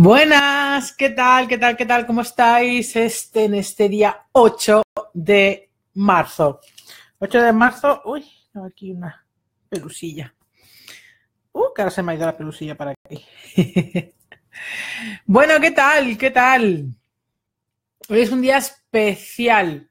Buenas, ¿qué tal? ¿Qué tal? ¿Qué tal? ¿Cómo estáis este, en este día 8 de marzo? 8 de marzo, uy, tengo aquí una pelusilla. Uh, que ahora se me ha ido la pelusilla para aquí. bueno, ¿qué tal? ¿Qué tal? Hoy es un día especial.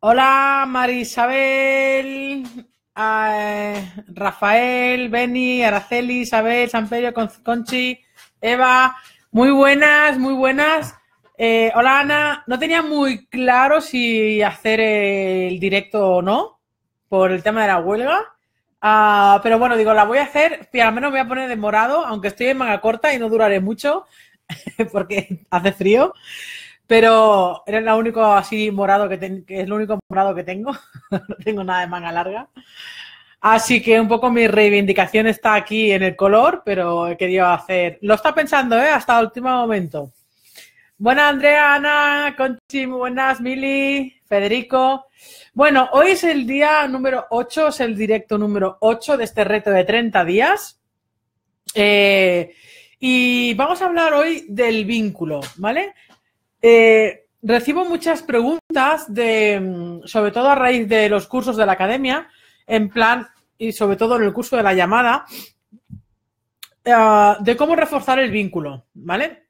Hola, Marisabel, Isabel, eh, Rafael, Beni, Araceli, Isabel, Samperio, Conchi. Eva, muy buenas, muy buenas. Eh, hola Ana, no tenía muy claro si hacer el directo o no por el tema de la huelga, ah, pero bueno, digo, la voy a hacer y al menos me voy a poner de morado, aunque estoy en manga corta y no duraré mucho porque hace frío, pero era el único así morado que, es lo único morado que tengo, no tengo nada de manga larga. Así que un poco mi reivindicación está aquí en el color, pero he querido hacer. Lo está pensando, ¿eh? Hasta el último momento. Buenas, Andrea, Ana, Conchi, buenas, Mili, Federico. Bueno, hoy es el día número 8, es el directo número 8 de este reto de 30 días. Eh, y vamos a hablar hoy del vínculo, ¿vale? Eh, recibo muchas preguntas, de, mm, sobre todo a raíz de los cursos de la academia, en plan, y sobre todo en el curso de la llamada eh, de cómo reforzar el vínculo, ¿vale?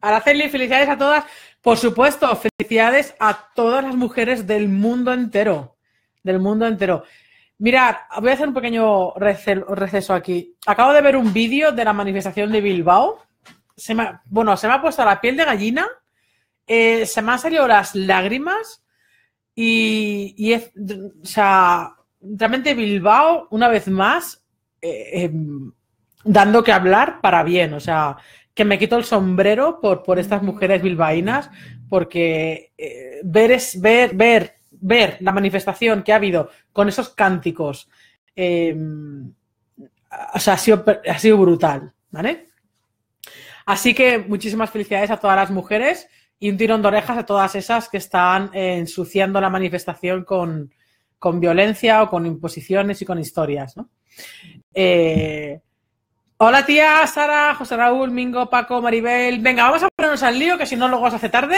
hacerle felicidades a todas. Por supuesto, felicidades a todas las mujeres del mundo entero, del mundo entero. Mirad, voy a hacer un pequeño receso aquí. Acabo de ver un vídeo de la manifestación de Bilbao. bueno, se me ha puesto la piel de gallina, eh, se me han salido las lágrimas y, y es, o sea, realmente Bilbao, una vez más, eh, em, dando que hablar para bien. O sea, que me quito el sombrero por, por estas mm. mujeres bilbaínas, porque eh, ver, es, ver, ver, la manifestación que ha habido con esos cánticos, em, o sea, ha sido, ha sido brutal, ¿vale? Así que muchísimas felicidades a todas las mujeres y un tirón de orejas a todas esas que están ensuciando la manifestación con, con violencia o con imposiciones y con historias, ¿no? Eh, hola tía, Sara, José Raúl, Mingo, Paco, Maribel. Venga, vamos a ponernos al lío, que si no luego se hace tarde.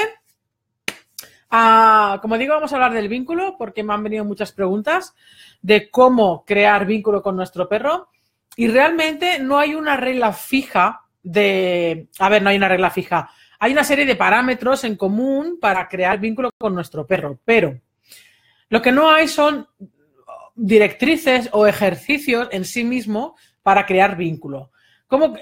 Ah, como digo, vamos a hablar del vínculo, porque me han venido muchas preguntas de cómo crear vínculo con nuestro perro. Y realmente no hay una regla fija de... A ver, no hay una regla fija. Hay una serie de parámetros en común para crear vínculo con nuestro perro, pero lo que no hay son directrices o ejercicios en sí mismo para crear vínculo.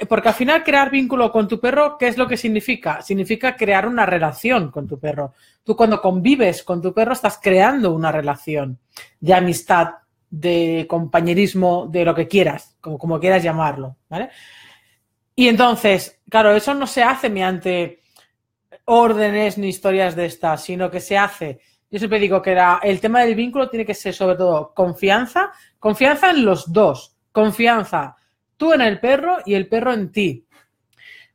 Porque al final crear vínculo con tu perro, ¿qué es lo que significa? Significa crear una relación con tu perro. Tú cuando convives con tu perro estás creando una relación de amistad, de compañerismo, de lo que quieras, como, quieras llamarlo. Y entonces, claro, eso no se hace mediante órdenes ni historias de estas, sino que se hace yo siempre digo que el tema del vínculo tiene que ser sobre todo confianza, confianza en los dos, confianza tú en el perro y el perro en ti.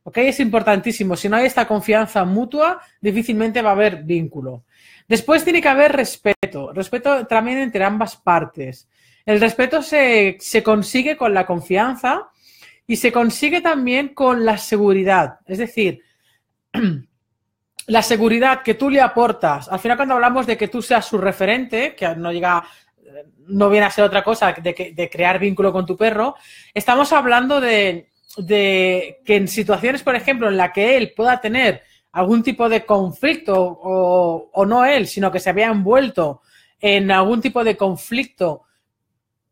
¿Ok? Es importantísimo. Si no hay esta confianza mutua, difícilmente va a haber vínculo. Después tiene que haber respeto, respeto también entre ambas partes. El respeto se, se consigue con la confianza y se consigue también con la seguridad. Es decir, la seguridad que tú le aportas, al final cuando hablamos de que tú seas su referente, que no llega, no viene a ser otra cosa de, que, de crear vínculo con tu perro, estamos hablando de, que en situaciones, por ejemplo, en la que él pueda tener algún tipo de conflicto, o, o, no él, sino que se había envuelto en algún tipo de conflicto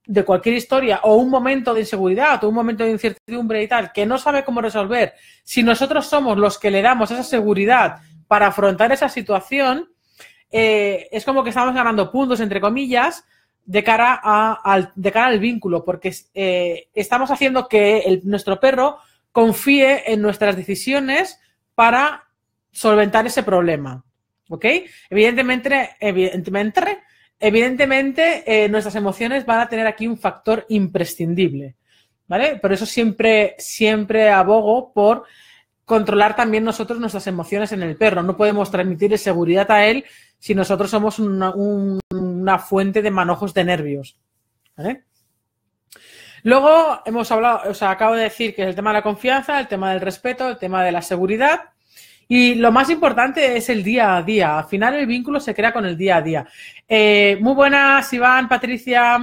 de cualquier historia, o un momento de inseguridad, o un momento de incertidumbre y tal, que no sabe cómo resolver, si nosotros somos los que le damos esa seguridad para afrontar esa situación, eh, es como que estamos ganando puntos, entre comillas, de cara, al, de cara al vínculo, porque eh, estamos haciendo que nuestro perro confíe en nuestras decisiones para solventar ese problema. ¿Ok? Evidentemente, evidentemente, evidentemente eh, nuestras emociones van a tener aquí un factor imprescindible. ¿Vale? Por eso siempre, siempre abogo por controlar también nosotros nuestras emociones en el perro. No podemos transmitir seguridad a él si nosotros somos una, fuente de manojos de nervios. Luego hemos hablado, o acabo de decir que es el tema de la confianza, el tema del respeto, el tema de la seguridad. Y lo más importante es el día a día. Al final el vínculo se crea con el día a día. Eh, muy buenas, Iván, Patricia.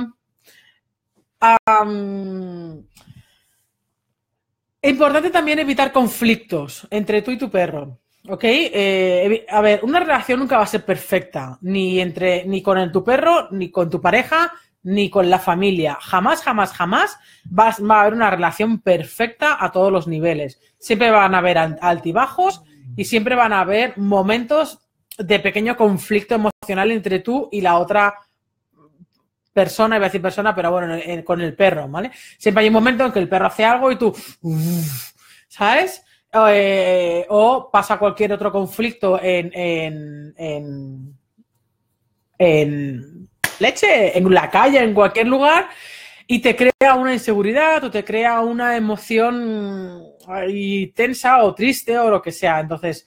Es importante también evitar conflictos entre tú y tu perro. ¿Ok? Eh, a ver, una relación nunca va a ser perfecta, ni, entre, ni con el, tu perro, ni con tu pareja, ni con la familia. Jamás, jamás, jamás vas, va a haber una relación perfecta a todos los niveles. Siempre van a haber altibajos y siempre van a haber momentos de pequeño conflicto emocional entre tú y la otra persona, iba a decir persona, pero bueno, con el perro, ¿vale? Siempre hay un momento en que el perro hace algo y tú, ¿sabes? o eh, pasa cualquier otro conflicto en, en, en, leche, en la calle, en cualquier lugar, y te crea una inseguridad o te crea una emoción tensa o triste o lo que sea. Entonces,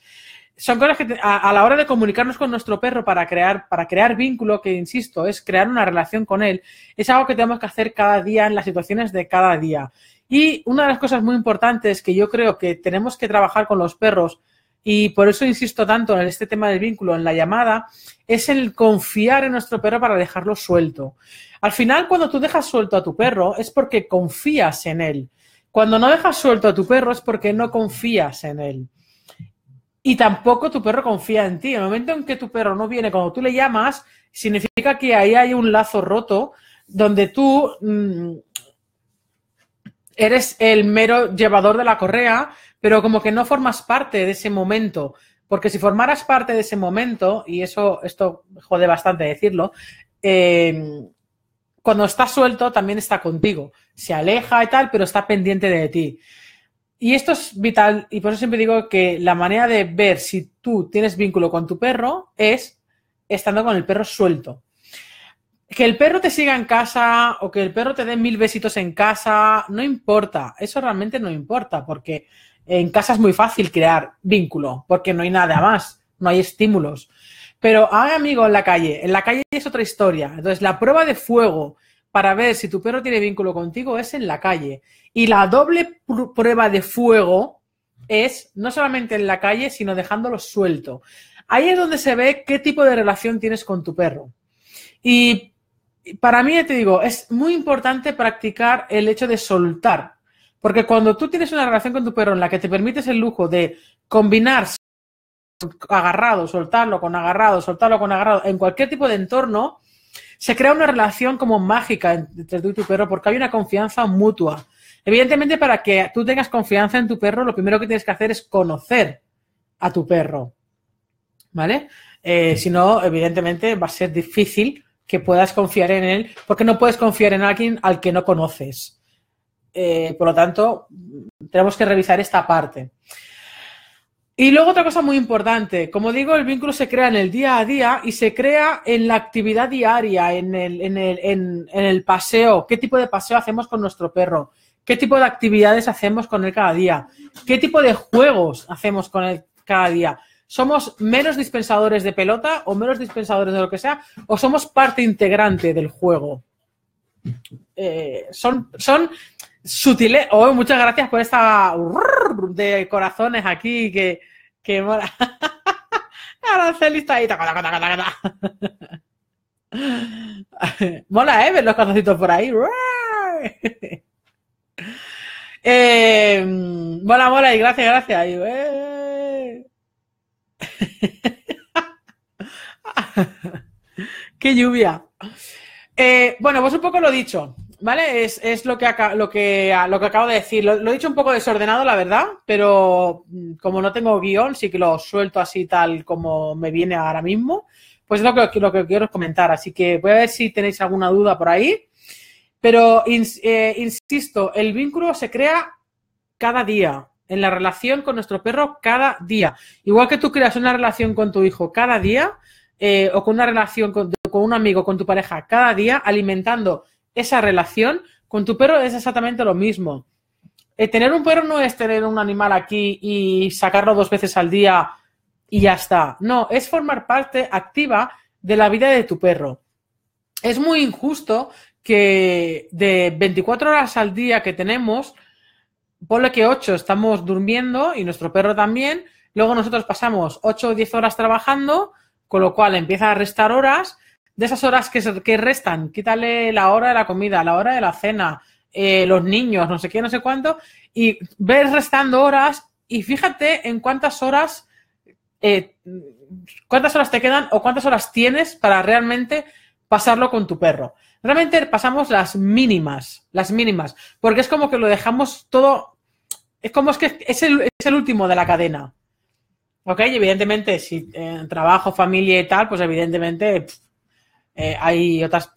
son cosas que a, la hora de comunicarnos con nuestro perro para crear, para crear vínculo, que insisto, es crear una relación con él, es algo que tenemos que hacer cada día en las situaciones de cada día. Y una de las cosas muy importantes que yo creo que tenemos que trabajar con los perros, y por eso insisto tanto en este tema del vínculo, en la llamada, es el confiar en nuestro perro para dejarlo suelto. Al final, cuando tú dejas suelto a tu perro, es porque confías en él. Cuando no dejas suelto a tu perro es porque no confías en él. Y tampoco tu perro confía en ti. En el momento en que tu perro no viene cuando tú le llamas, significa que ahí hay un lazo roto donde tú mm, eres el mero llevador de la correa, pero como que no formas parte de ese momento. Porque si formaras parte de ese momento, y eso, esto jode bastante decirlo, eh, cuando está suelto también está contigo. Se aleja y tal, pero está pendiente de ti. Y esto es vital y por eso siempre digo que la manera de ver si tú tienes vínculo con tu perro es estando con el perro suelto. Que el perro te siga en casa o que el perro te dé mil besitos en casa, no importa, eso realmente no importa porque en casa es muy fácil crear vínculo porque no hay nada más, no hay estímulos. Pero haga amigo en la calle, en la calle es otra historia. Entonces, la prueba de fuego para ver si tu perro tiene vínculo contigo es en la calle. Y la doble prueba de fuego es no solamente en la calle, sino dejándolo suelto. Ahí es donde se ve qué tipo de relación tienes con tu perro. Y para mí, te digo, es muy importante practicar el hecho de soltar. Porque cuando tú tienes una relación con tu perro en la que te permites el lujo de combinar agarrado, soltarlo con agarrado, soltarlo con agarrado, en cualquier tipo de entorno, se crea una relación como mágica entre tú y tu perro porque hay una confianza mutua. Evidentemente, para que tú tengas confianza en tu perro, lo primero que tienes que hacer es conocer a tu perro. ¿Vale? Eh, si no, evidentemente va a ser difícil que puedas confiar en él, porque no puedes confiar en alguien al que no conoces. Eh, por lo tanto, tenemos que revisar esta parte. Y luego otra cosa muy importante, como digo, el vínculo se crea en el día a día y se crea en la actividad diaria, en el, paseo, qué tipo de paseo hacemos con nuestro perro, qué tipo de actividades hacemos con él cada día, qué tipo de juegos hacemos con él cada día. ¿Somos menos dispensadores de pelota o menos dispensadores de lo que sea? ¿O somos parte integrante del juego? Eh, son, son sutiles. Oh, muchas gracias por esta de corazones aquí que, Qué mora. Araceli está ahí. Mola, ¿eh? Ver los cazacitos por ahí. Eh, mola, mola, y gracias, gracias. Eh. ¡Qué lluvia! Eh, bueno, pues un poco lo dicho. ¿Vale? Es, lo, que lo, que, lo que acabo de decir. Lo, he dicho un poco desordenado, la verdad, pero mm, como no tengo guión, sí que lo suelto así tal como me viene ahora mismo. Pues es lo que, lo que quiero comentar. Así que voy a ver si tenéis alguna duda por ahí. Pero eh, insisto, el vínculo se crea cada día, en la relación con nuestro perro cada día. Igual que tú creas una relación con tu hijo cada día, eh, o con una relación con, con un amigo, con tu pareja cada día, alimentando esa relación, con tu perro es exactamente lo mismo. Eh, tener un perro no es tener un animal aquí y sacarlo dos veces al día y ya está. No, es formar parte activa de la vida de tu perro. Es muy injusto que de 24 horas al día que tenemos, ponle que 8 estamos durmiendo y nuestro perro también, luego nosotros pasamos 8 o 10 horas trabajando, con lo cual empieza a restar horas de esas horas que, que restan, quítale la hora de la comida, la hora de la cena, eh, los niños, no sé qué, no sé cuánto, y ves restando horas y fíjate en cuántas horas, eh, cuántas horas te quedan o cuántas horas tienes para realmente pasarlo con tu perro. Realmente pasamos las mínimas, las mínimas, porque es como que lo dejamos todo, es como es que es el, último de la cadena. ¿Ok? evidentemente, si eh, trabajo, familia y tal, pues evidentemente eh, hay otras,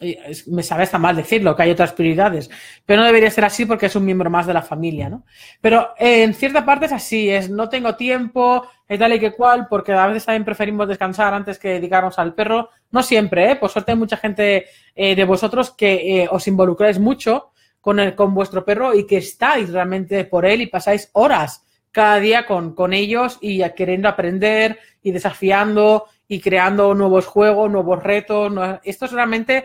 eh, me sabe hasta mal decirlo, que hay otras prioridades, pero no debería ser así porque es un miembro más de la familia, ¿no? Pero eh, en cierta parte es así, es no tengo tiempo, es tal y que cual, porque a veces también preferimos descansar antes que dedicarnos al perro, no siempre, ¿eh? Por suerte hay mucha gente de vosotros que os involucráis mucho con, el, con vuestro perro y que estáis realmente por él y pasáis horas cada día con, con ellos y queriendo aprender y desafiando y creando nuevos juegos, nuevos retos. esto solamente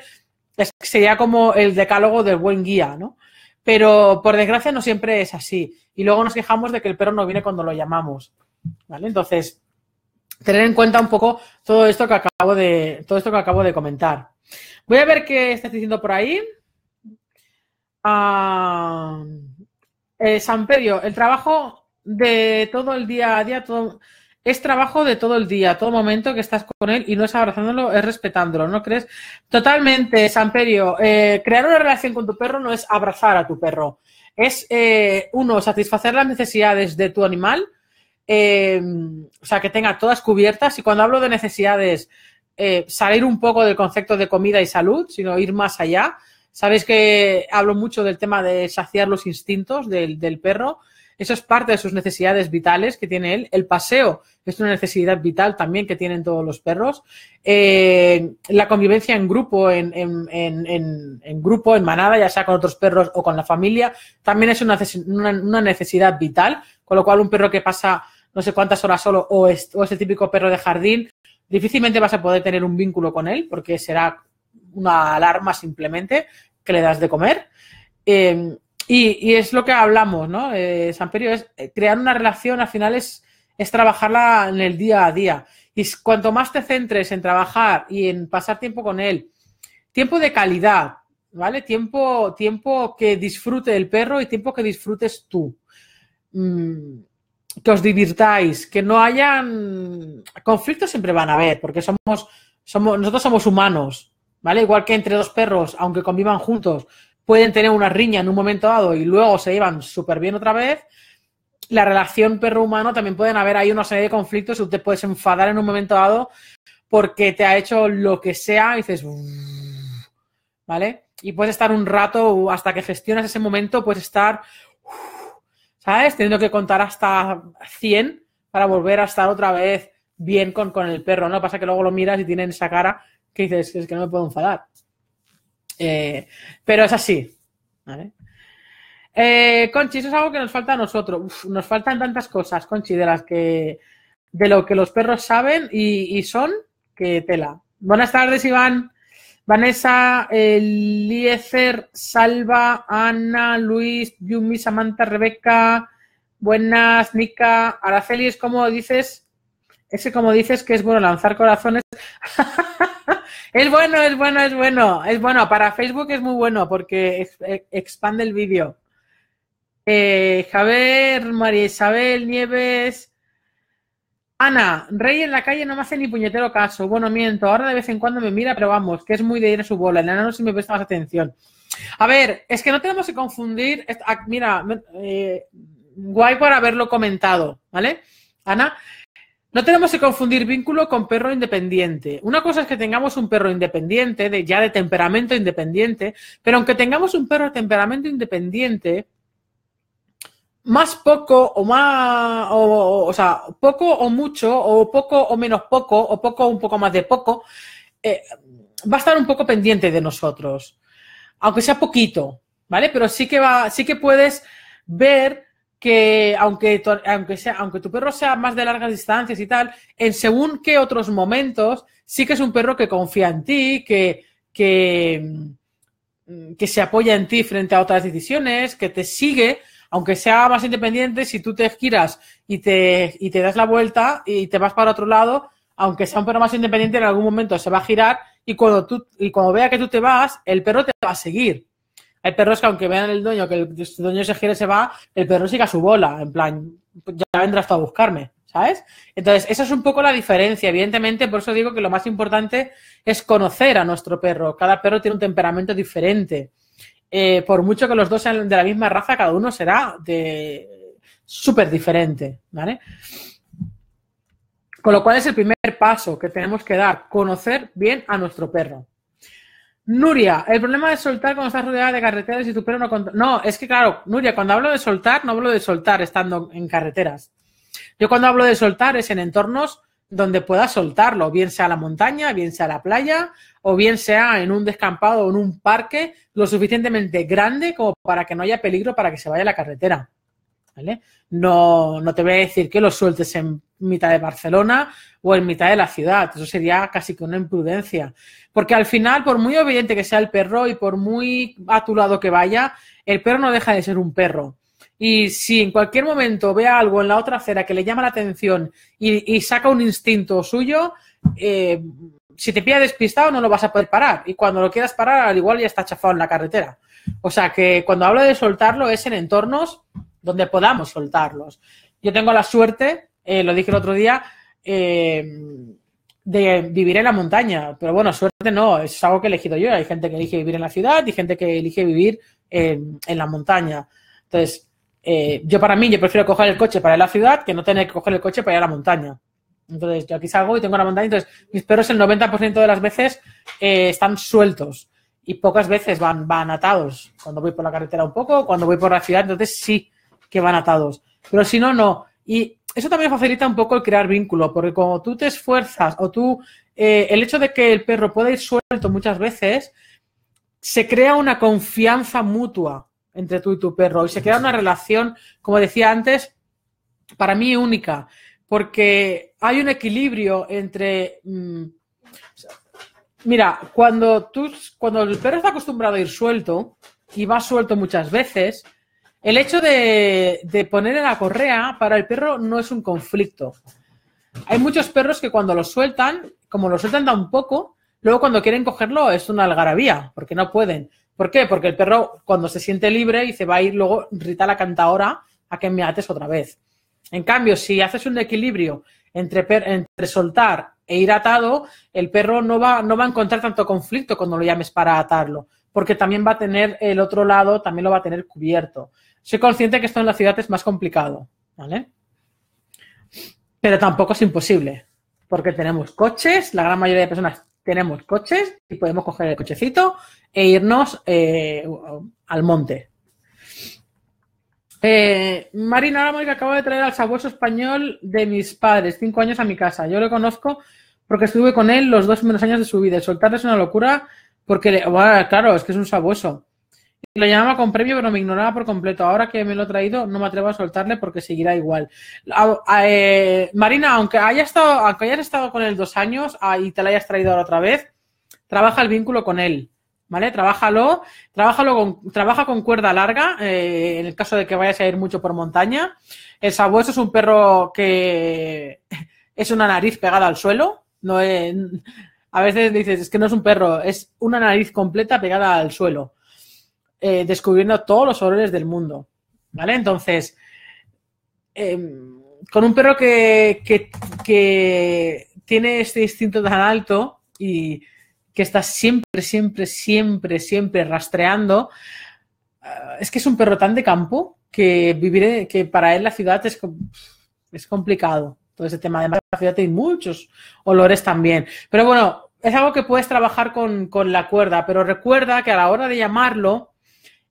sería como el decálogo del buen guía, ¿no? Pero por desgracia no siempre es así. Y luego nos quejamos de que el perro no viene cuando lo llamamos. Entonces, tener en cuenta un poco todo esto que acabo de, todo esto que acabo de comentar. Voy a ver qué está diciendo por ahí. Ah, eh, el trabajo de todo el día a día, todo, es trabajo de todo el día, todo momento que estás con él y no es abrazándolo, es respetándolo, ¿no crees? Totalmente, Samperio. Eh, crear una relación con tu perro no es abrazar a tu perro. Es, eh, uno, satisfacer las necesidades de tu animal, eh, o sea, que tenga todas cubiertas. Y cuando hablo de necesidades, eh, salir un poco del concepto de comida y salud, sino ir más allá. Sabéis que hablo mucho del tema de saciar los instintos del perro eso es parte de sus necesidades vitales que tiene él. El paseo es una necesidad vital también que tienen todos los perros. Eh, la convivencia en grupo, en, grupo, en manada, ya sea con otros perros o con la familia, también es una, necesidad vital. Con lo cual, un perro que pasa no sé cuántas horas solo o es, típico perro de jardín, difícilmente vas a poder tener un vínculo con él porque será una alarma simplemente que le das de comer. Eh, y, es lo que hablamos, ¿no? Eh, Perio, es eh, crear una relación al final es, trabajarla en el día a día. Y cuanto más te centres en trabajar y en pasar tiempo con él, tiempo de calidad, ¿vale? Tiempo, tiempo que disfrute el perro y tiempo que disfrutes tú. Mm, que os divirtáis, que no hayan conflictos siempre van a haber, porque somos, somos, nosotros somos humanos, ¿vale? Igual que entre dos perros, aunque convivan juntos, pueden tener una riña en un momento dado y luego se iban súper bien otra vez. La relación perro-humano también pueden haber ahí una serie de conflictos. Tú te puedes enfadar en un momento dado porque te ha hecho lo que sea y dices, ¿vale? Y puedes estar un rato hasta que gestionas ese momento, puedes estar, ¿sabes? Teniendo que contar hasta 100 para volver a estar otra vez bien con, con el perro, ¿no? Pasa que luego lo miras y tienen esa cara que dices, es que no me puedo enfadar. Eh, pero es así. Eh, Conchi, eso es algo que nos falta a nosotros. nos faltan tantas cosas, Conchi, de las que de lo que los perros saben y, son que tela. Buenas tardes, Iván. Vanessa, Liezer, Salva, Ana, Luis, Yumi, Samantha, Rebeca, buenas, Nica, Araceli, es como dices, ese como dices que es bueno lanzar corazones. es bueno, es bueno, es bueno. Es bueno, para Facebook es muy bueno porque e, expande el vídeo. Eh, Javier, María Isabel, Nieves. Ana, Rey en la calle no me hace ni puñetero caso. Bueno, miento, ahora de vez en cuando me mira, pero vamos, que es muy de ir a su bola. Ana, no si me presta más atención. A ver, es que no tenemos que confundir. Ah, mira, eh, guay por haberlo comentado, ¿vale? Ana, no tenemos que confundir vínculo con perro independiente. Una cosa es que tengamos un perro independiente, de, ya de temperamento independiente, pero aunque tengamos un perro de temperamento independiente, más poco o más, o, sea, poco o mucho, o poco o menos poco, o poco un poco más de poco, eh, va a estar un poco pendiente de nosotros, aunque sea poquito, ¿vale? Pero sí que va, sí que puedes ver que aunque tu, aunque, sea, aunque tu perro sea más de largas distancias y tal, en según qué otros momentos, sí que es un perro que confía en ti, que, mm, que, se apoya en ti frente a otras decisiones, que te sigue, aunque sea más independiente, si tú te giras y te, y te das la vuelta y te vas para otro lado, aunque sea un perro más independiente, en algún momento se va a girar y cuando, tú, y cuando vea que tú te vas, el perro te va a seguir. Hay perros que aunque vean el dueño, que el dueño se gira y se va, el perro sigue a su bola, en plan, pues ya vendrás tú a buscarme, ¿sabes? Entonces, esa es un poco la diferencia. Evidentemente, por eso digo que lo más importante es conocer a nuestro perro. Cada perro tiene un temperamento diferente. Eh, por mucho que los dos sean de la misma raza, cada uno será de súper diferente, ¿vale? Con lo cual es el primer paso que tenemos que dar, conocer bien a nuestro perro. Nuria, el problema de soltar cuando estás rodeada de carreteras y tu perro no... No, es que claro, Nuria, cuando hablo de soltar, no hablo de soltar estando en carreteras. Yo cuando hablo de soltar es en entornos donde puedas soltarlo, bien sea la montaña, bien sea la playa, o bien sea en un descampado o en un parque lo suficientemente grande como para que no haya peligro para que se vaya a la carretera. ¿vale? No, te voy a decir que lo sueltes en mitad de Barcelona o en mitad de la ciudad. Eso sería casi que una imprudencia. Porque al final, por muy obediente que sea el perro y por muy a tu lado que vaya, el perro no deja de ser un perro. Y si en cualquier momento ve algo en la otra acera que le llama la atención y, saca un instinto suyo, eh, si te pilla despistado no lo vas a poder parar. Y cuando lo quieras parar, al igual ya está chafado en la carretera. O sea que cuando hablo de soltarlo es en entornos donde podamos soltarlos. Yo tengo la suerte, eh, lo dije el otro día, eh, de vivir en la montaña, pero bueno, suerte no, es algo que he elegido yo. Hay gente que elige vivir en la ciudad y gente que elige vivir en, la montaña. Entonces, eh, yo para mí, yo prefiero coger el coche para ir a la ciudad que no tener que coger el coche para ir a la montaña. Entonces, yo aquí salgo y tengo la montaña, entonces mis perros el 90% de las veces están sueltos y pocas veces van, van atados. Cuando voy por la carretera un poco, cuando voy por la ciudad, entonces sí, que van atados. Pero si no, no. Y eso también facilita un poco el crear vínculo, porque como tú te esfuerzas o tú, eh, el hecho de que el perro pueda ir suelto muchas veces, se crea una confianza mutua entre tú y tu perro y se crea una relación, como decía antes, para mí única, porque hay un equilibrio entre... Mm, mira, cuando, tú, cuando el perro está acostumbrado a ir suelto y va suelto muchas veces, el hecho de, poner en la correa para el perro no es un conflicto. Hay muchos perros que cuando lo sueltan, como lo sueltan da un poco, luego cuando quieren cogerlo es una algarabía, porque no pueden. ¿Por qué? Porque el perro cuando se siente libre y se va a ir luego, Rita la canta a que me ates otra vez. En cambio, si haces un equilibrio entre, soltar e ir atado, el perro no va, no va a encontrar tanto conflicto cuando lo llames para atarlo, porque también va a tener el otro lado, también lo va a tener cubierto. Soy consciente que esto en la ciudad es más complicado, ¿vale? Pero tampoco es imposible, porque tenemos coches, la gran mayoría de personas tenemos coches y podemos coger el cochecito e irnos eh, al monte. Eh, Marina Ramos que acabo de traer al sabueso español de mis padres, cinco años a mi casa. Yo lo conozco porque estuve con él los dos menos años de su vida. Soltarle es una locura porque, claro, es que es un sabueso. Lo llamaba con premio, pero me ignoraba por completo. Ahora que me lo he traído, no me atrevo a soltarle porque seguirá igual. Ah, ah, eh, Marina, aunque, haya estado, aunque hayas estado con él dos años ah, y te la hayas traído ahora otra vez, trabaja el vínculo con él. ¿Vale? Trabájalo, con, trabaja con cuerda larga, eh, en el caso de que vayas a ir mucho por montaña. El sabueso es un perro que es una nariz pegada al suelo. No a veces dices, es que no es un perro, es una nariz completa pegada al suelo. Eh, descubriendo todos los olores del mundo. ¿Vale? Entonces, em, con un perro que, que, tiene este instinto tan alto y que está siempre, siempre, siempre, siempre rastreando, eh, es que es un perro tan de campo que vivir, que para él la ciudad es, es complicado. Todo ese tema. de la ciudad tiene muchos olores también. Pero bueno, es algo que puedes trabajar con, con, la cuerda, pero recuerda que a la hora de llamarlo,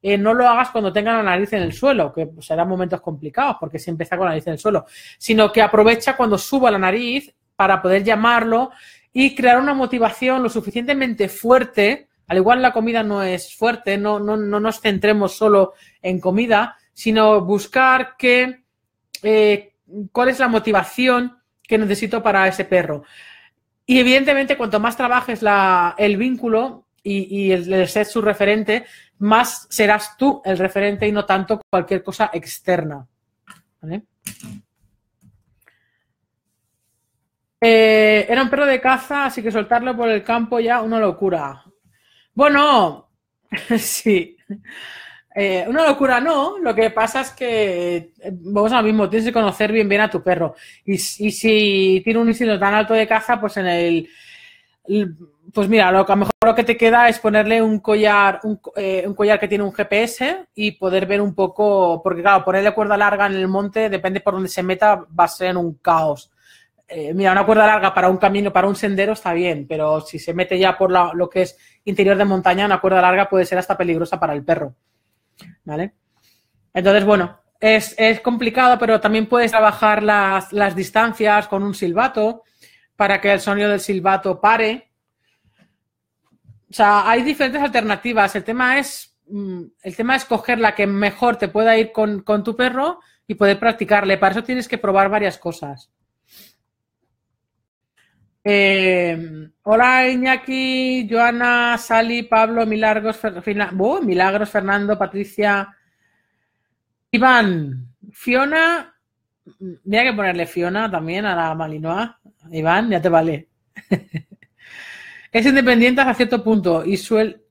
eh, no lo hagas cuando tenga la nariz en el suelo, que serán momentos complicados porque siempre está con la nariz en el suelo, sino que aprovecha cuando suba la nariz para poder llamarlo y crear una motivación lo suficientemente fuerte. Al igual la comida no es fuerte, no, no, nos centremos solo en comida, sino buscar que, eh, cuál es la motivación que necesito para ese perro. Y evidentemente, cuanto más trabajes la, el vínculo, y, el, ser su referente, más serás tú el referente y no tanto cualquier cosa externa. Eh, era un perro de caza, así que soltarlo por el campo ya una locura. Bueno, sí. Eh, una locura no, lo que pasa es que, eh, vamos ahora mismo, tienes que conocer bien bien a tu perro. Y, y si tiene un instinto tan alto de caza, pues en el, pues mira, lo que a lo mejor lo que te queda es ponerle un collar, un, eh, collar que tiene un GPS y poder ver un poco, porque claro, ponerle cuerda larga en el monte, depende por dónde se meta, va a ser un caos. Eh, mira, una cuerda larga para un camino, para un sendero está bien, pero si se mete ya por lo que es interior de montaña, una cuerda larga puede ser hasta peligrosa para el perro. ¿Vale? Entonces, bueno, es, complicado, pero también puedes trabajar las, las distancias con un silbato para que el sonido del silbato pare. O sea, hay diferentes alternativas. El tema es, mm, el tema es coger la que mejor te pueda ir con, tu perro y poder practicarle. Para eso tienes que probar varias cosas. Em, hola Iñaki, Joana, Sally, Pablo, Milagros, uh, Milagros, Fernando, Patricia, Iván, Fiona. Mira que ponerle Fiona también a la Malinoa. Iván, ya te vale. es independiente hasta cierto punto y,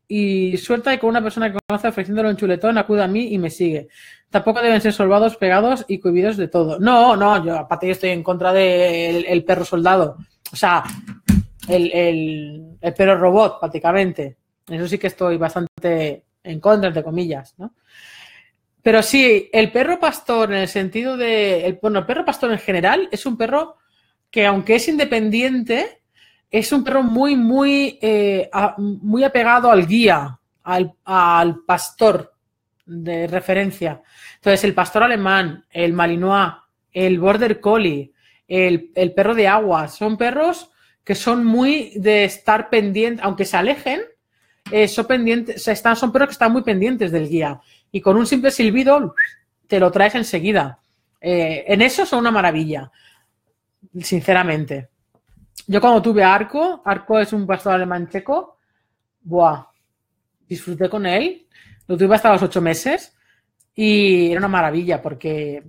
y suelta y con una persona que conoce ofreciéndole un chuletón acude a mí y me sigue. Tampoco deben ser soldados pegados y cohibidos de todo. No, no, yo aparte yo estoy en contra del de el perro soldado. O sea, el, perro robot prácticamente. Eso sí que estoy bastante en contra, entre comillas, ¿no? Pero sí, el perro pastor en el sentido de... bueno, el perro pastor en general es un perro que aunque es independiente, es un perro muy, muy, eh, muy apegado al guía, al, pastor de referencia. Entonces, el pastor alemán, el malinois, el border collie, el, perro de agua, son perros que son muy de estar pendientes, aunque se alejen, eh, son pendientes, están, son perros que están muy pendientes del guía. Y con un simple silbido te lo traes enseguida. Eh, en eso son una maravilla sinceramente. Yo cuando tuve Arco, Arco es un pastor alemán checo, disfruté con él, lo tuve hasta los ocho meses y era una maravilla porque,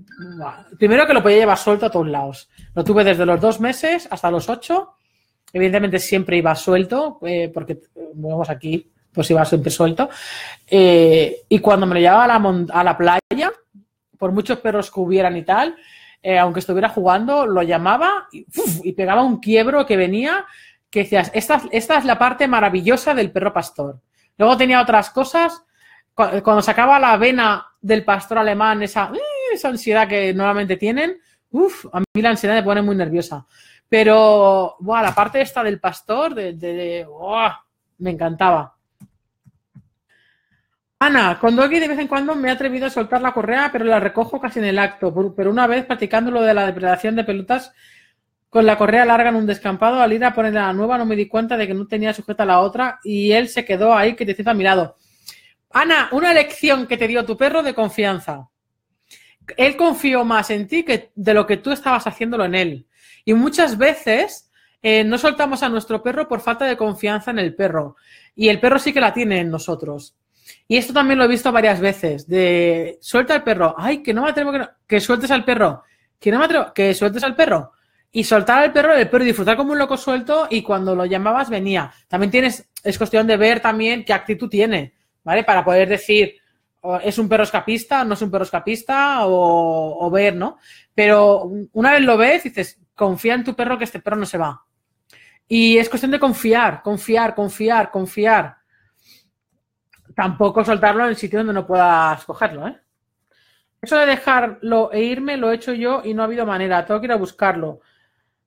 primero que lo podía llevar suelto a todos lados, lo tuve desde los dos meses hasta los ocho, evidentemente siempre iba suelto, eh, porque vamos pues aquí, pues iba siempre suelto, eh, y cuando me lo llevaba a la, a la playa, por muchos perros que hubieran y tal, eh, aunque estuviera jugando, lo llamaba y, y, pegaba un quiebro que venía, que decías, esta, es la parte maravillosa del perro pastor. Luego tenía otras cosas, cuando sacaba la vena del pastor alemán, esa, ¡eh! esa ansiedad que normalmente tienen, uff, a mí la ansiedad me pone muy nerviosa. Pero, la parte esta del pastor, de, me encantaba. Ana, cuando Doggy de vez en cuando me he atrevido a soltar la correa, pero la recojo casi en el acto. Pero una vez practicando lo de la depredación de pelotas con la correa larga en un descampado, al ir a poner la nueva no me di cuenta de que no tenía sujeta la otra y él se quedó ahí que te a mi lado. Ana, una lección que te dio tu perro de confianza. Él confió más en ti que de lo que tú estabas haciéndolo en él. Y muchas veces eh, no soltamos a nuestro perro por falta de confianza en el perro. Y el perro sí que la tiene en nosotros. Y esto también lo he visto varias veces, de suelta al perro, ay, que no me atrevo, que, que sueltes al perro, que no me atrevo, que sueltes al perro. Y soltar al perro, el perro disfrutar como un loco suelto y cuando lo llamabas venía. También tienes, es cuestión de ver también qué actitud tiene, ¿vale? Para poder decir, oh, es un perro escapista, no es un perro escapista, o ver, ¿no? Pero una vez lo ves, dices, confía en tu perro que este perro no se va. Y es cuestión de confiar, confiar, confiar, confiar. Tampoco soltarlo en el sitio donde no puedas cogerlo, ¿eh? Eso de dejarlo e irme lo he hecho yo y no ha habido manera. Tengo que ir a buscarlo.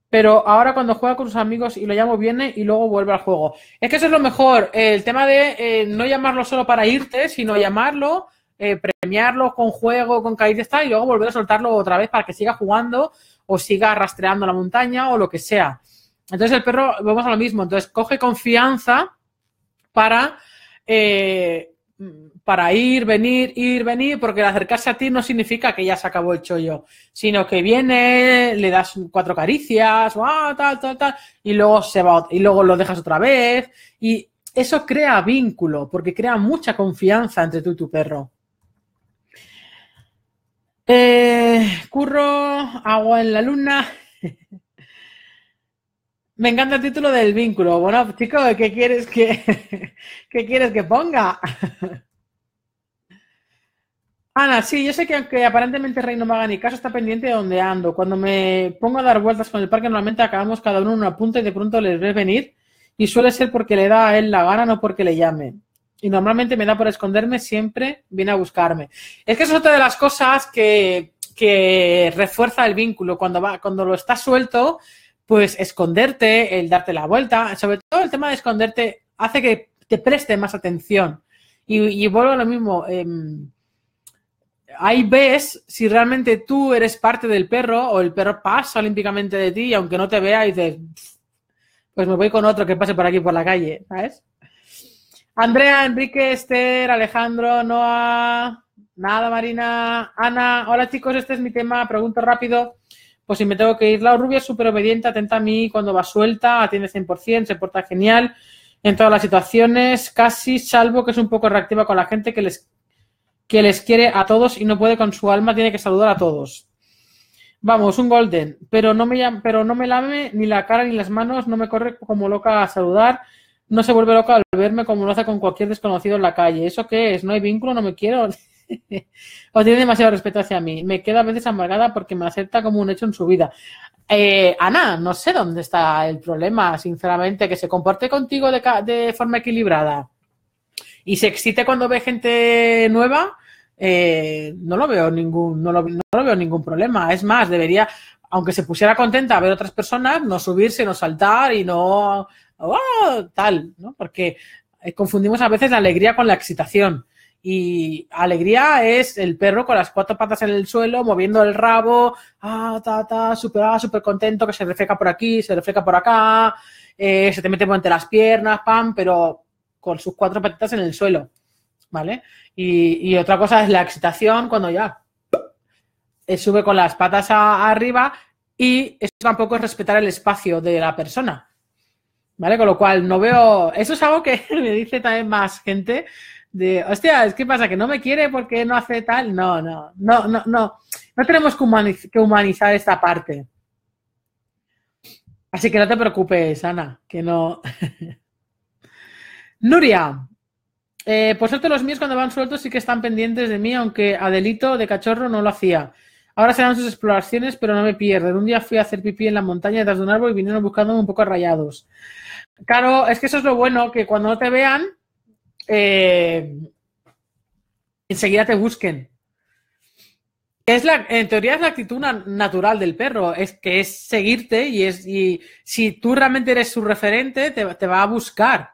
Pero ahora cuando juega con sus amigos y lo llamo viene y luego vuelve al juego. Es que eso es lo mejor. el tema de eh, no llamarlo solo para irte, sino llamarlo, eh, premiarlo con juego, con caída está y luego volver a soltarlo otra vez para que siga jugando o siga rastreando la montaña o lo que sea. Entonces el perro, vamos a lo mismo. Entonces coge confianza para eh, para ir, venir, ir, venir, porque acercarse a ti no significa que ya se acabó el chollo, sino que viene, le das cuatro caricias, y luego se va y luego lo dejas otra vez. Y eso crea vínculo, porque crea mucha confianza entre tú y tu perro. Eh, curro, agua en la luna. Me encanta el título del vínculo. Bueno, chico, ¿qué quieres que, ¿qué quieres que ponga? Ana, sí, yo sé que aunque aparentemente Rey no me ni caso, está pendiente de donde ando. Cuando me pongo a dar vueltas con el parque, normalmente acabamos cada uno en una punta y de pronto les ves venir. Y suele ser porque le da a él la gana, no porque le llame. Y normalmente me da por esconderme, siempre viene a buscarme. Es que es otra de las cosas que, que refuerza el vínculo. Cuando, va, cuando lo está suelto, pues esconderte, el darte la vuelta, sobre todo el tema de esconderte hace que te preste más atención. Y, vuelvo a lo mismo, em, ahí ves si realmente tú eres parte del perro o el perro pasa olímpicamente de ti aunque no te vea y dices, pues me voy con otro que pase por aquí por la calle, ¿sabes? Andrea, Enrique, Esther, Alejandro, Noah, nada, Marina, Ana. Hola chicos, este es mi tema, pregunto rápido. Pues si me tengo que ir. La rubia es súper obediente, atenta a mí cuando va suelta, atiende 100%, se porta genial en todas las situaciones, casi, salvo que es un poco reactiva con la gente que les, que les quiere a todos y no puede con su alma, tiene que saludar a todos. Vamos, un golden, pero no me, pero no me lame ni la cara ni las manos, no me corre como loca a saludar, no se vuelve loca al verme como lo hace con cualquier desconocido en la calle. ¿Eso qué es? ¿No hay vínculo? ¿No me quiero? o tiene demasiado respeto hacia mí. Me queda a veces amargada porque me acepta como un hecho en su vida. Eh, Ana, no sé dónde está el problema, sinceramente, que se comporte contigo de, forma equilibrada y se excite cuando ve gente nueva. Eh, no lo veo ningún, no lo, veo ningún problema. Es más, debería, aunque se pusiera contenta a ver otras personas, no subirse, no saltar y no oh, tal, ¿no? Porque eh, confundimos a veces la alegría con la excitación. Y alegría es el perro con las cuatro patas en el suelo, moviendo el rabo, ah, ta, ta, súper ah, super contento, que se refleja por aquí, se refleja por acá, eh, se te mete entre las piernas, pam, pero con sus cuatro patitas en el suelo, ¿vale? Y, otra cosa es la excitación cuando ya eh, sube con las patas arriba y eso tampoco es respetar el espacio de la persona, ¿vale? Con lo cual no veo, eso es algo que me dice también más gente de, hostia, es que pasa que no me quiere porque no hace tal. No, no, no, no, no. No tenemos que, humanizar esta parte. Así que no te preocupes, Ana, que no. Nuria, eh, por los míos cuando van sueltos sí que están pendientes de mí, aunque a delito de cachorro no lo hacía. Ahora serán sus exploraciones, pero no me pierden. Un día fui a hacer pipí en la montaña detrás de un árbol y vinieron buscándome un poco rayados. Claro, es que eso es lo bueno, que cuando no te vean, eh, enseguida te busquen. Es la, en teoría es la actitud natural del perro, es que es seguirte y, es, y si tú realmente eres su referente, te, va a buscar.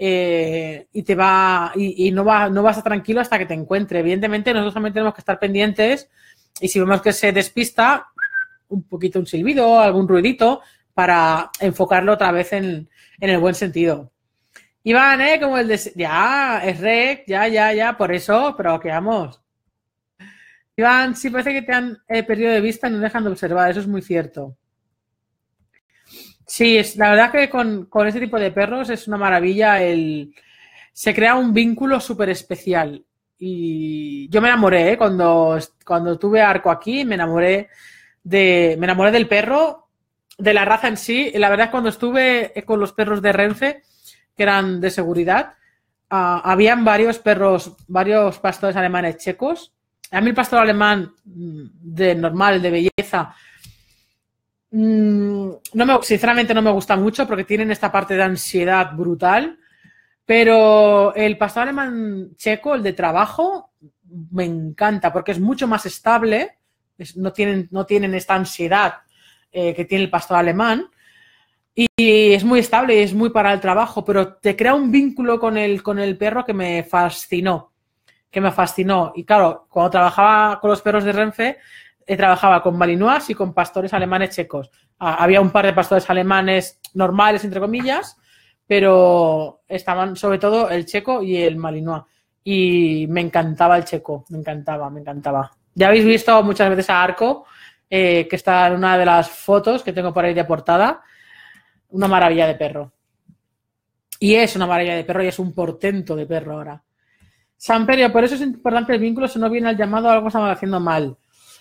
Eh, y te va y, no, no vas a tranquilo hasta que te encuentre. Evidentemente, nosotros también tenemos que estar pendientes y si vemos que se despista, un poquito un silbido, algún ruidito, para enfocarlo otra vez en, en el buen sentido. Iván, ¿eh? Como el de... Ya, es rec, ya, ya, ya, por eso, pero que vamos. Iván, sí parece que te han eh, perdido de vista y no dejan de observar, eso es muy cierto. Sí, es, la verdad que con, este tipo de perros es una maravilla. El, se crea un vínculo súper especial. Y yo me enamoré, ¿eh? cuando, cuando tuve Arco aquí, me enamoré, de, me enamoré del perro, de la raza en sí. la verdad es cuando estuve eh, con los perros de Renfe, que eran de seguridad, ah, habían varios perros, varios pastores alemanes checos. A mí el pastor alemán mm, de normal, de belleza, mm, no sinceramente no me gusta mucho porque tienen esta parte de ansiedad brutal. Pero el pastor alemán checo, el de trabajo, me encanta porque es mucho más estable, no, tienen, no tienen esta ansiedad eh, que tiene el pastor alemán y es muy estable y es muy para el trabajo, pero te crea un vínculo con el, con el perro que me fascinó, que me fascinó. Y claro, cuando trabajaba con los perros de Renfe, eh, trabajaba con malinois y con pastores alemanes checos. Ah, había un par de pastores alemanes normales, entre comillas, pero estaban sobre todo el checo y el malinois. Y me encantaba el checo, me encantaba, me encantaba. Ya habéis visto muchas veces a Arco, eh, que está en una de las fotos que tengo por ahí de portada una maravilla de perro. Y es una maravilla de perro y es un portento de perro ahora. Sanperio, por eso es importante el vínculo, si no viene al llamado, algo estamos haciendo mal.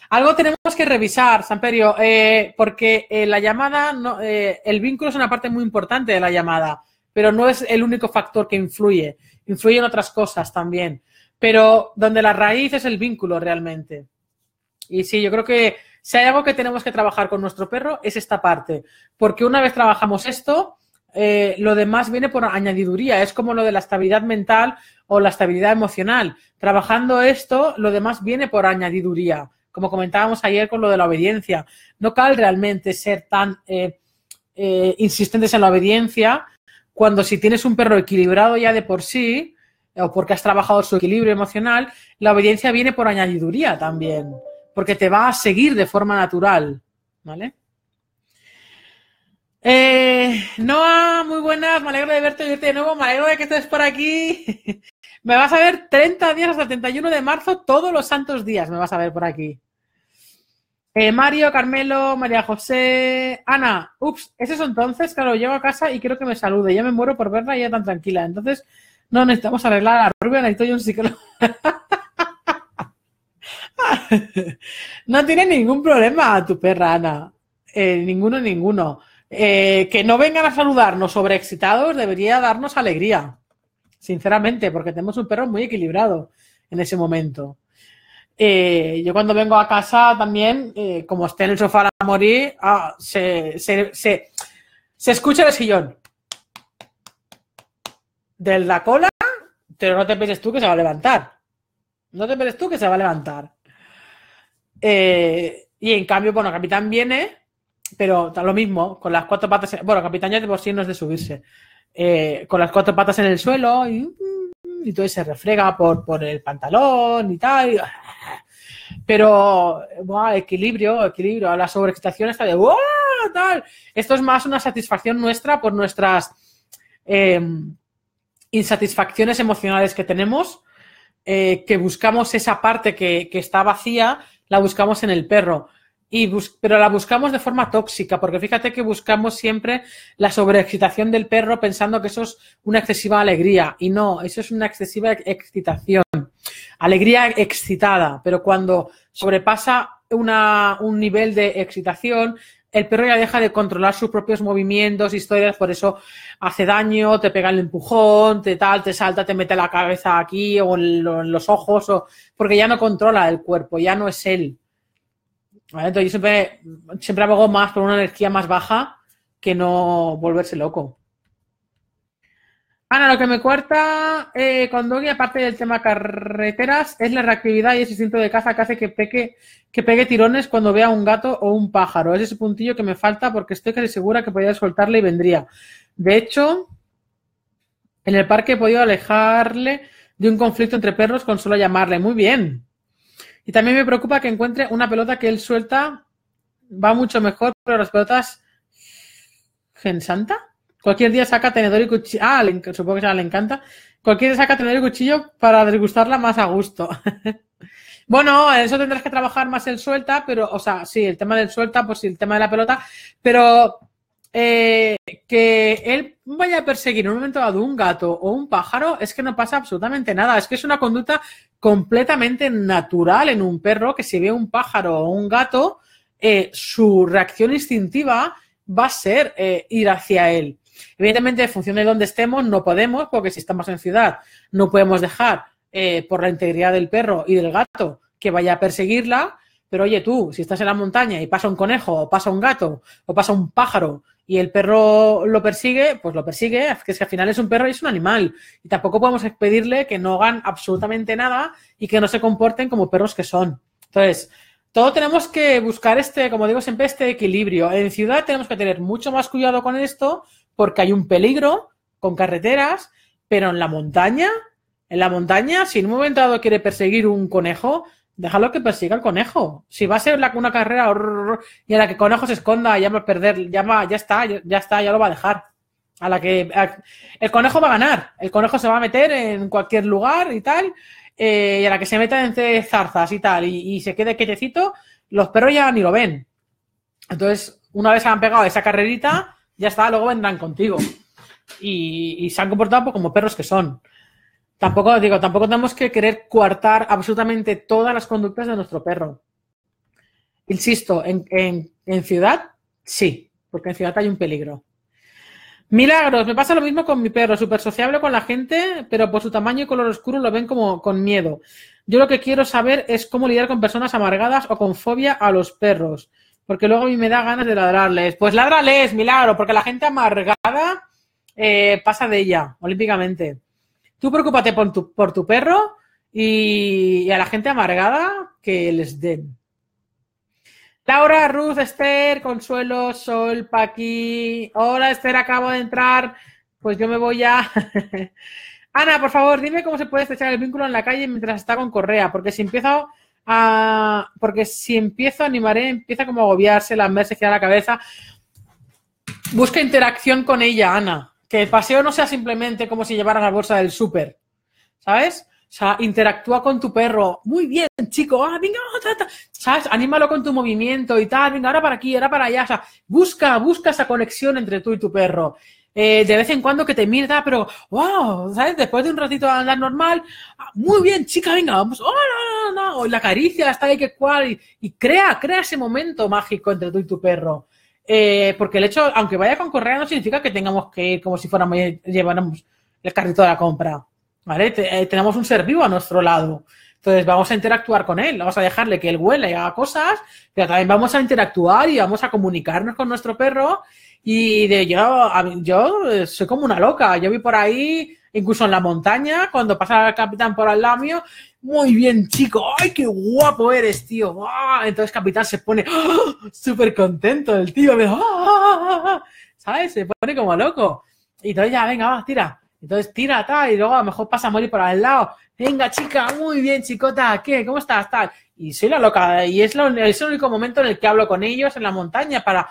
Algo tenemos que revisar, Sanperio, eh, porque eh, la llamada, eh, el vínculo es una parte muy importante de la llamada, pero no es el único factor que influye. Influyen otras cosas también, pero donde la raíz es el vínculo realmente. Y sí, yo creo que si hay algo que tenemos que trabajar con nuestro perro es esta parte, porque una vez trabajamos esto, eh, lo demás viene por añadiduría, es como lo de la estabilidad mental o la estabilidad emocional. Trabajando esto, lo demás viene por añadiduría, como comentábamos ayer con lo de la obediencia. No cal realmente ser tan eh, eh, insistentes en la obediencia cuando si tienes un perro equilibrado ya de por sí, o porque has trabajado su equilibrio emocional, la obediencia viene por añadiduría también porque te va a seguir de forma natural, ¿vale? Eh, Noah, muy buenas, me alegro de verte, de verte de nuevo, me alegro de que estés por aquí. me vas a ver 30 días hasta el 31 de marzo, todos los santos días me vas a ver por aquí. Eh, Mario, Carmelo, María José, Ana, ups, ese es entonces, claro, llego a casa y quiero que me salude, ya me muero por verla ya tan tranquila, entonces no necesitamos arreglar a Rubia, necesito yo un psicólogo. no tiene ningún problema tu perra, Ana. Eh, ninguno, ninguno. Eh, que no vengan a saludarnos sobreexcitados debería darnos alegría, sinceramente, porque tenemos un perro muy equilibrado en ese momento. Eh, yo cuando vengo a casa también, como esté en el sofá a morir, ah, se, se escucha el sillón. De la cola, pero no te pienses tú que se va a levantar. No te pienses tú que se va a levantar. Eh, y en cambio, bueno, Capitán viene, pero lo mismo, con las cuatro patas. bueno, bueno, Capitán ya de por sí no es de subirse. Eh, con las cuatro patas en el suelo y, y todo se refrega por, por el pantalón y tal. pero, wow, equilibrio, equilibrio. La sobreexcitación está de wow, tal. Esto es más una satisfacción nuestra por nuestras em, insatisfacciones emocionales que tenemos. Eh, que buscamos esa parte que, que, está vacía la buscamos en el perro. Y pero la buscamos de forma tóxica, porque fíjate que buscamos siempre la sobreexcitación del perro pensando que eso es una excesiva alegría. Y no, eso es una excesiva excitación. Alegría excitada, pero cuando sobrepasa una, un nivel de excitación, el perro ya deja de controlar sus propios movimientos, historias, por eso hace daño, te pega el empujón, te tal, te salta, te mete la cabeza aquí o en, los ojos, o, porque ya no controla el cuerpo, ya no es él. Entonces yo siempre, siempre abogo más por una energía más baja que no volverse loco. Ana, ah, lo que me cuarta eh, con Doggy, aparte del tema carreteras, es la reactividad y ese instinto de caza que hace que pegue, que pegue tirones cuando vea un gato o un pájaro. Es ese puntillo que me falta porque estoy casi segura que podría soltarle y vendría. De hecho, en el parque he podido alejarle de un conflicto entre perros con solo llamarle. Muy bien. Y también me preocupa que encuentre una pelota que él suelta, va mucho mejor, pero las pelotas... ¿Gensanta? Cualquier día saca tenedor y cuchillo. Ah, supongo que le encanta. Cualquier día saca tenedor y cuchillo para degustarla más a gusto. bueno, eso tendrás que trabajar más el suelta, pero, o sea, sí, el tema del suelta, pues sí, el tema de la pelota, pero eh, que él vaya a perseguir en un momento dado un gato o un pájaro, es que no pasa absolutamente nada. Es que es una conducta completamente natural en un perro que si ve un pájaro o un gato, eh, su reacción instintiva va a ser eh, ir hacia él. Evidentemente, en función de dónde estemos, no podemos, porque si estamos en ciudad, no podemos dejar eh, por la integridad del perro y del gato que vaya a perseguirla. Pero oye, tú, si estás en la montaña y pasa un conejo, o pasa un gato, o pasa un pájaro, y el perro lo persigue, pues lo persigue, que es que al final es un perro y es un animal. Y tampoco podemos pedirle que no hagan absolutamente nada y que no se comporten como perros que son. Entonces, todo tenemos que buscar este, como digo siempre, este equilibrio. En ciudad tenemos que tener mucho más cuidado con esto porque hay un peligro con carreteras, pero en la montaña, en la montaña, si en un momento dado quiere perseguir un conejo, déjalo que persiga el conejo. Si va a ser la, una carrera y a la que el conejo se esconda, ya va a perder, ya, va, ya está, ya está, ya lo va a dejar. A la que el conejo va a ganar, el conejo se va a meter en cualquier lugar y tal, eh, y a la que se meta entre zarzas y tal, y, se quede quietecito, los perros ya ni lo ven. Entonces, una vez han pegado esa carrerita, ya está, luego vendrán contigo. Y, se han comportado pues, como perros que son. Tampoco, digo, tampoco tenemos que querer coartar absolutamente todas las conductas de nuestro perro. Insisto, en, en, en ciudad, sí, porque en ciudad hay un peligro. Milagros, me pasa lo mismo con mi perro, súper sociable con la gente, pero por su tamaño y color oscuro lo ven como con miedo. Yo lo que quiero saber es cómo lidiar con personas amargadas o con fobia a los perros porque luego a mí me da ganas de ladrarles. Pues ladrales, milagro, porque la gente amargada eh, pasa de ella, olímpicamente. Tú preocúpate por tu, perro y, a la gente amargada que les den. Laura, Ruth, Esther, Consuelo, Sol, Paqui. Hola, Esther, acabo de entrar. Pues yo me voy ya. Ana, por favor, dime cómo se puede estrechar el vínculo en la calle mientras está con correa, porque si empiezo porque si empiezo, a animar... Eh, empieza como a agobiarse, que a la cabeza. Busca interacción con ella, Ana. Que el paseo no sea simplemente como si llevara la bolsa del súper. ¿Sabes? O sea, interactúa con tu perro. Muy bien, chico. Ah, venga, ¿sabes? Anímalo con tu movimiento y tal. Venga, ahora para aquí, ahora para allá. O sea, busca, busca esa conexión entre tú y tu perro. Eh, de vez en cuando que te mira, pero wow, ¿sabes? Después de un ratito de andar normal, ah, muy bien, chica, venga, vamos, oh, no, no, no, la caricia está ahí que cual, y, crea, crea ese momento mágico entre tú y tu perro. Eh, porque el hecho, aunque vaya con correa, no significa que tengamos que ir como si fuéramos, lleváramos el carrito de la compra. ¿Vale? Eh, tenemos un ser vivo a nuestro lado. Entonces vamos a interactuar con él, vamos a dejarle que él huela y haga cosas, pero también vamos a interactuar y vamos a comunicarnos con nuestro perro y de yo, yo eh, soy como una loca. Yo vi por ahí, incluso en la montaña, cuando pasaba el capitán por al lado mío, muy bien, chico, ¡ay, qué guapo eres, tío! Entonces ¡Ah! Entonces capitán se pone ¡Ah! súper contento, el tío, ¡Oh! ¿sabes? Se pone como loco. Y entonces ya, venga, va, tira. Entonces tira, tal, y luego a lo mejor pasa a morir por al lado. Venga, chica, muy bien, chicota, ¿qué? ¿Cómo estás? Tal. Y soy la loca, y es, lo, es el único momento en el que hablo con ellos en la montaña para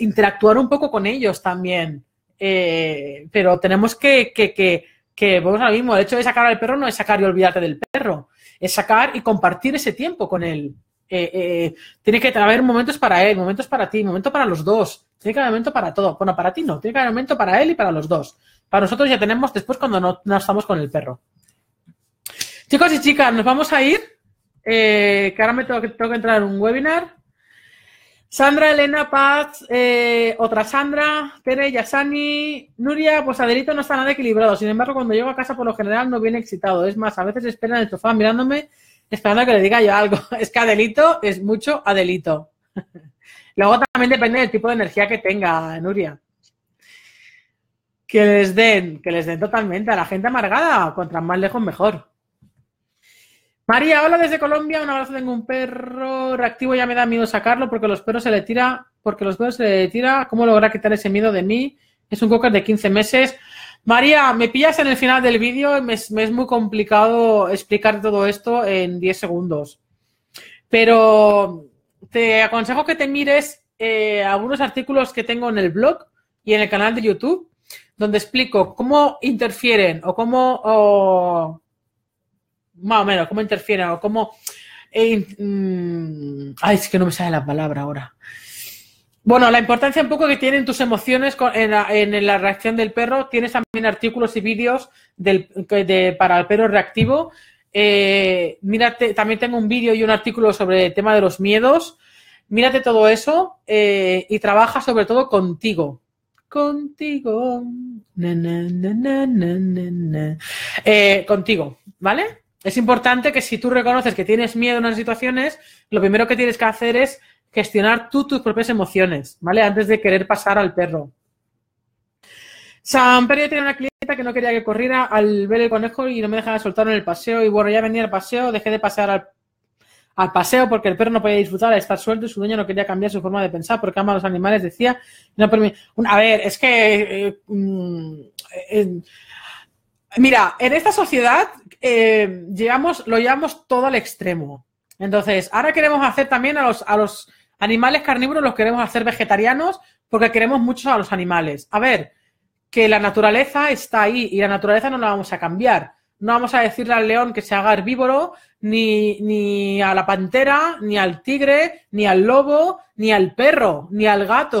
interactuar un poco con ellos también. Eh, pero tenemos que, que, que, que vamos ahora mismo, el hecho de sacar al perro no es sacar y olvidarte del perro, es sacar y compartir ese tiempo con él. Eh, eh, tiene que haber momentos para él, momentos para ti, momentos para los dos, tiene que haber momento para todo. Bueno, para ti no, tiene que haber momento para él y para los dos. Para nosotros ya tenemos después cuando no, estamos con el perro. Chicos y chicas, nos vamos a ir, que ahora me tengo, que entrar en un webinar. Sandra, Elena, Paz, eh, otra Sandra, Tere, Yasani, Nuria, pues Adelito no está nada equilibrado. Sin embargo, cuando llego a casa por lo general no viene excitado. Es más, a veces espera en el sofá mirándome esperando que le diga yo algo. Es que Adelito es mucho Adelito. Luego también depende del tipo de energía que tenga, Nuria. Que les den, que les den totalmente a la gente amargada. Contra más lejos, mejor. María, hola desde Colombia, un abrazo, tengo un perro reactivo, ya me da miedo sacarlo porque los perros se le tira, porque los perros se le tira, ¿cómo lograr quitar ese miedo de mí? Es un cocker de 15 meses. María, me pillas en el final del vídeo, me, me es muy complicado explicar todo esto en 10 segundos. Pero te aconsejo que te mires eh, algunos artículos que tengo en el blog y en el canal de YouTube, donde explico cómo interfieren o cómo más o menos, cómo interfieren o cómo... Eh, mm, ay, es que no me sale la palabra ahora. Bueno, la importancia un poco que tienen tus emociones en, la, reacción del perro. Tienes también artículos y vídeos para el perro reactivo. Eh, también tengo un vídeo y un artículo sobre el tema de los miedos. Mírate todo eso eh, y trabaja sobre todo contigo. Contigo. contigo, ¿vale? es importante que si tú reconoces que tienes miedo en unas situaciones, lo primero que tienes que hacer es gestionar tú tus propias emociones, ¿vale? Antes de querer pasar al perro. San Perio tenía una clienta que no quería que corriera al ver el conejo y no me dejaba soltar en el paseo. Y bueno, ya venía al paseo, dejé de pasear al, paseo porque el perro no podía disfrutar de estar suelto y su dueño no quería cambiar su forma de pensar porque ama a los animales, decía. No a ver, es que... Eh, mm, eh, mira, en esta sociedad eh, llevamos, lo llevamos todo al extremo. Entonces, ahora queremos hacer también a los, a los animales carnívoros, los queremos hacer vegetarianos porque queremos mucho a los animales. A ver, que la naturaleza está ahí y la naturaleza no la vamos a cambiar. No vamos a decirle al león que se haga herbívoro, ni, ni a la pantera, ni al tigre, ni al lobo, ni al perro, ni al gato.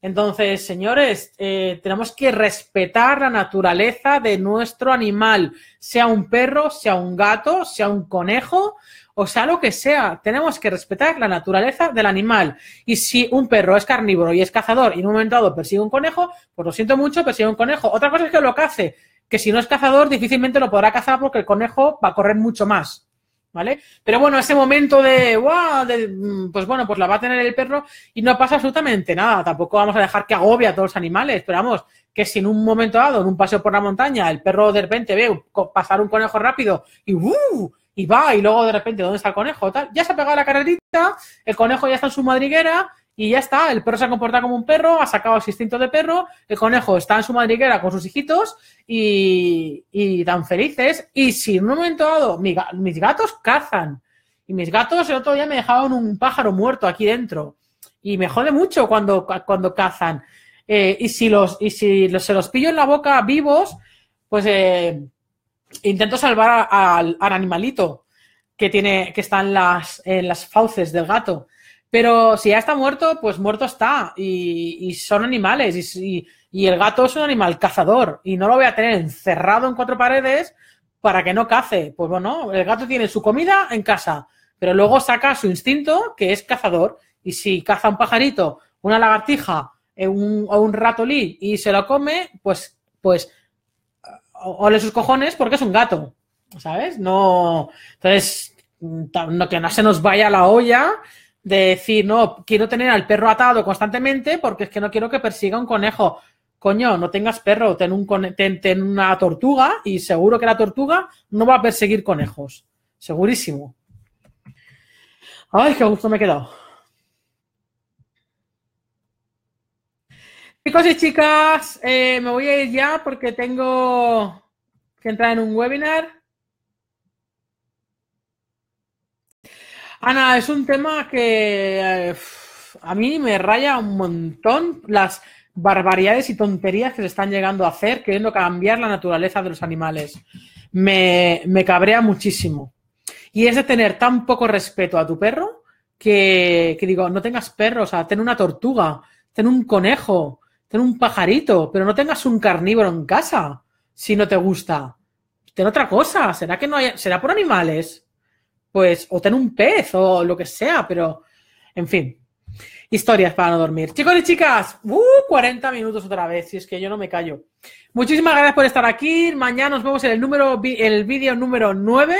Entonces, señores, eh, tenemos que respetar la naturaleza de nuestro animal, sea un perro, sea un gato, sea un conejo, o sea lo que sea. Tenemos que respetar la naturaleza del animal. Y si un perro es carnívoro y es cazador y en un momento dado persigue un conejo, pues lo siento mucho, persigue un conejo. Otra cosa es que lo cace, que si no es cazador difícilmente lo podrá cazar porque el conejo va a correr mucho más. ¿vale? Pero bueno, ese momento de, wow, mm, pues bueno, pues la va a tener el perro y no pasa absolutamente nada. Tampoco vamos a dejar que agobie a todos los animales, pero vamos, que si en un momento dado, en un paseo por la montaña, el perro de repente ve pasar un conejo rápido y ¡uh! Y va, y luego de repente, ¿dónde está el conejo? Tal, ya se ha pegado la carrerita, el conejo ya está en su madriguera, y ya está, el perro se ha comportado como un perro, ha sacado su instinto de perro, el conejo está en su madriguera con sus hijitos y, tan felices. Y si en un momento dado mis gatos cazan y mis gatos el otro día me dejaron un pájaro muerto aquí dentro y me jode mucho cuando, cuando cazan. Eh, y si, los, y si se los pillo en la boca vivos, pues eh, intento salvar al, animalito que, tiene, que está las, en las fauces del gato. Pero si ya está muerto, pues muerto está. Y, son animales. Y, el gato es un animal cazador. Y no lo voy a tener encerrado en cuatro paredes para que no cace. Pues bueno, el gato tiene su comida en casa. Pero luego saca su instinto, que es cazador. Y si caza un pajarito, una lagartija eh, o un ratolí y se lo come, pues, pues, ole sus cojones porque es un gato. ¿Sabes? No. Entonces, mm, que no se nos vaya la olla decir, no, quiero tener al perro atado constantemente porque es que no quiero que persiga un conejo. Coño, no tengas perro, ten, un ten, una tortuga y seguro que la tortuga no va a perseguir conejos. Segurísimo. Ay, qué gusto me he quedado. Chicos y chicas, eh, me voy a ir ya porque tengo que entrar en un webinar. Ana, ah, es un tema que eh, a mí me raya un montón las barbaridades y tonterías que se están llegando a hacer queriendo cambiar la naturaleza de los animales. Me, me cabrea muchísimo. Y es de tener tan poco respeto a tu perro que, que, digo, no tengas perro, o sea, ten una tortuga, ten un conejo, ten un pajarito, pero no tengas un carnívoro en casa si no te gusta. Ten otra cosa, ¿será que no hay, será por animales? pues, o ten un pez o lo que sea, pero, en fin, historias para no dormir. Chicos y chicas, uh, 40 minutos otra vez, si es que yo no me callo. Muchísimas gracias por estar aquí. Mañana nos vemos en el número el vídeo número 9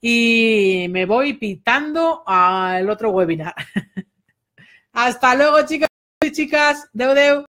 y me voy pitando al otro webinar. Hasta luego, chicos y chicas. Deu deu.